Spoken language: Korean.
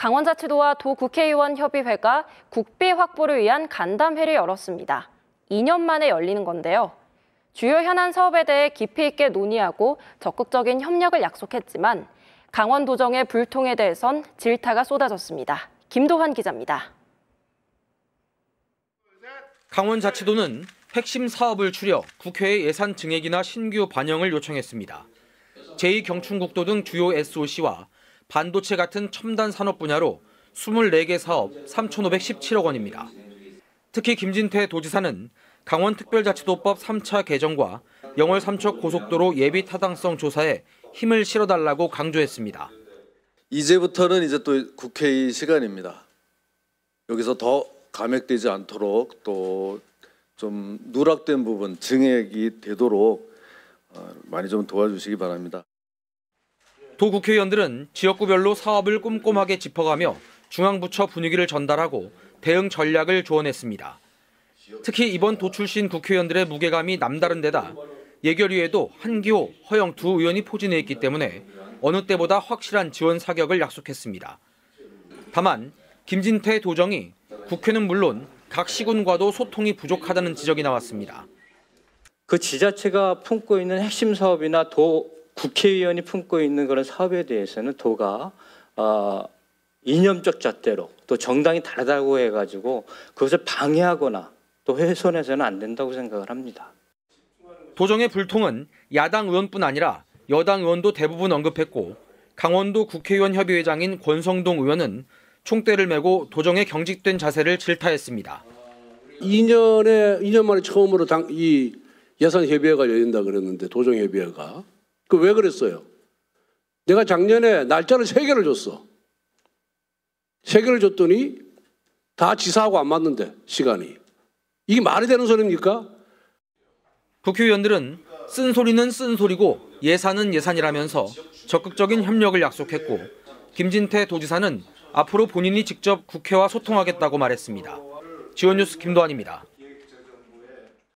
강원자치도와 도국회의원협의회가 국비 확보를 위한 간담회를 열었습니다. 2년 만에 열리는 건데요. 주요 현안 사업에 대해 깊이 있게 논의하고 적극적인 협력을 약속했지만 강원도정의 불통에 대해선 질타가 쏟아졌습니다. 김도환 기자입니다. 강원자치도는 핵심 사업을 추려 국회의 예산 증액이나 신규 반영을 요청했습니다. 제2경춘국도 등 주요 SOC와 반도체 같은 첨단 산업 분야로 24개 사업 3,517억 원입니다. 특히 김진태 도지사는 강원특별자치도법 3차 개정과 영월 3척 고속도로 예비 타당성 조사에 힘을 실어달라고 강조했습니다. 이제부터는 이제 또 국회의 시간입니다. 여기서 더 감액되지 않도록 또 좀 누락된 부분 증액이 되도록 어, 많이 좀 도와주시기 바랍니다. 도 국회의원들은 지역구별로 사업을 꼼꼼하게 짚어가며 중앙부처 분위기를 전달하고 대응 전략을 조언했습니다. 특히 이번 도 출신 국회의원들의 무게감이 남다른 데다 예결위에도 한기호, 허영 두 의원이 포진해 있기 때문에 어느 때보다 확실한 지원 사격을 약속했습니다. 다만 김진태 도정이 국회는 물론 각 시군과도 소통이 부족하다는 지적이 나왔습니다. 그 지자체가 품고 있는 핵심 사업이나 도 국회의원이 품고 있는 그런 사업에 대해서는 도가 어, 이념적 잣대로 또 정당이 다르다고 해가지고 그것을 방해하거나 또 훼손해서는 안 된다고 생각을 합니다. 도정의 불통은 야당 의원뿐 아니라 여당 의원도 대부분 언급했고 강원도 국회의원 협의회장인 권성동 의원은 총대를 메고 도정에 경직된 자세를 질타했습니다. 2년에 2년 만에 처음으로 당이 예산 협의회가 열린다 그랬는데 도정 협의회가 그왜 그랬어요? 내가 작년에 날짜를 세 개를 줬어. 세 개를 줬더니 다 지사하고 안 맞는데 시간이. 이게 말이 되는 소리입니까? 국회의원들은 쓴소리는 쓴소리고 예산은 예산이라면서 적극적인 협력을 약속했고 김진태 도지사는 앞으로 본인이 직접 국회와 소통하겠다고 말했습니다. 지원뉴스 김도환입니다.